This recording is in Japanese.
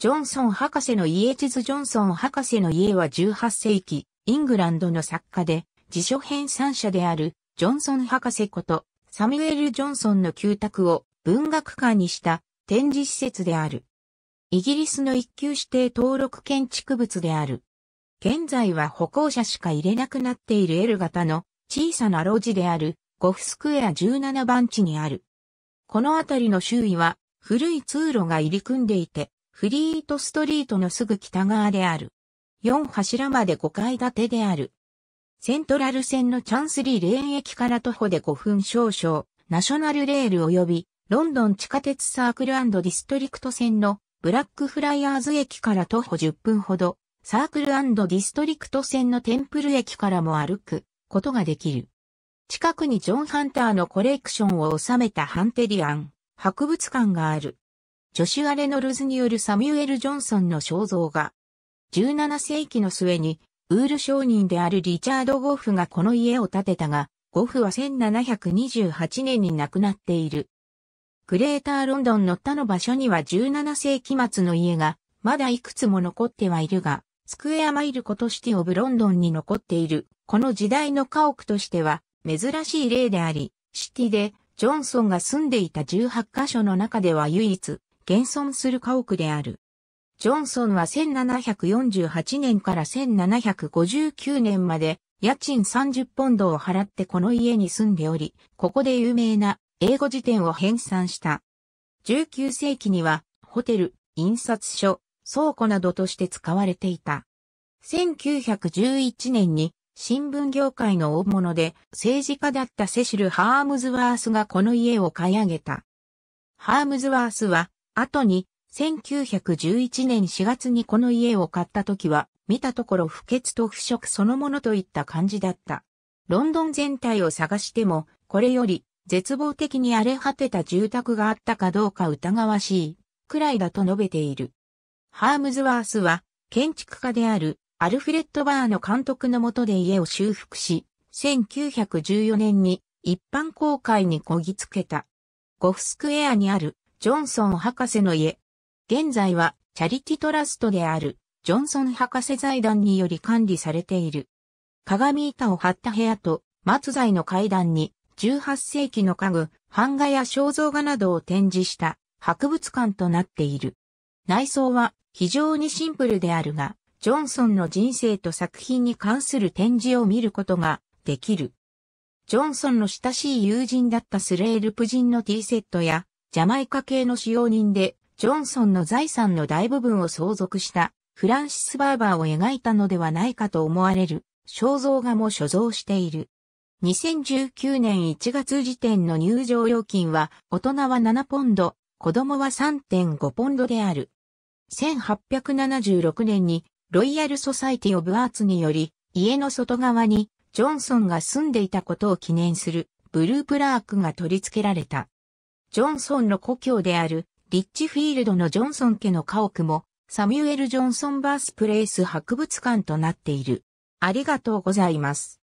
ジョンソン博士の家地図ジョンソン博士の家は18世紀、イングランドの作家で、辞書編纂者である、ジョンソン博士こと、サミュエル・ジョンソンの旧宅を文学館にした展示施設である。イギリスの一級指定登録建築物である。現在は歩行者しか入れなくなっている L 型の小さな路地であるゴフスクエア17番地にある。この辺りの周囲は古い通路が入り組んでいて、フリートストリートのすぐ北側である。4柱まで5階建てである。セントラル線のチャンスリーレーン駅から徒歩で5分少々、ナショナルレール及び、ロンドン地下鉄サークルディストリクト線のブラックフライヤーズ駅から徒歩10分ほど、サークルディストリクト線のテンプル駅からも歩くことができる。近くにジョン・ハンターのコレクションを収めたハンテリアン博物館がある。ジョシュア・レノルズによるサミュエル・ジョンソンの肖像画。17世紀の末に、ウール商人であるリチャード・ゴフがこの家を建てたが、ゴフは1728年に亡くなっている。クレーターロンドンの他の場所には17世紀末の家が、まだいくつも残ってはいるが、スクエアマイルコとシティオブロンドンに残っている、この時代の家屋としては、珍しい例であり、シティで、ジョンソンが住んでいた18カ所の中では唯一、現存する家屋である。ジョンソンは1748年から1759年まで家賃30ポンドを払ってこの家に住んでおり、ここで有名な英語辞典を編纂した。19世紀にはホテル、印刷所、倉庫などとして使われていた。1911年に新聞業界の大物で政治家だったセシル・ハームズワースがこの家を買い上げた。ハームズワースは後に、1911年4月にこの家を買った時は、見たところ不潔と腐食そのものといった感じだった。ロンドン全体を探しても、これより絶望的に荒れ果てた住宅があったかどうか疑わしいくらいだと述べている。ハームズワースは建築家であるアルフレッド・バーの監督のもとで家を修復し、1914年に一般公開にこぎつけた。ゴフスクエアにあるジョンソン博士の家。現在は、チャリティトラストである、ジョンソン博士財団により管理されている。鏡板を張った部屋と、松材の階段に、18世紀の家具、版画や肖像画などを展示した博物館となっている。内装は非常にシンプルであるが、ジョンソンの人生と作品に関する展示を見ることができる。ジョンソンの親しい友人だったスレールプ人のティーセットやジャマイカ系の使用人で、ジョンソンの財産の大部分を相続したフランシス・バーバーを描いたのではないかと思われる肖像画も所蔵している。2019年1月時点の入場料金は大人は7ポンド、子供は3.5ポンドである。1876年にロイヤル・ソサイティ・オブ・アーツにより家の外側にジョンソンが住んでいたことを記念するブループラークが取り付けられた。ジョンソンの故郷である、リッチフィールドのジョンソン家の家屋も、サミュエル・ジョンソンバースプレイス博物館となっている。ありがとうございます。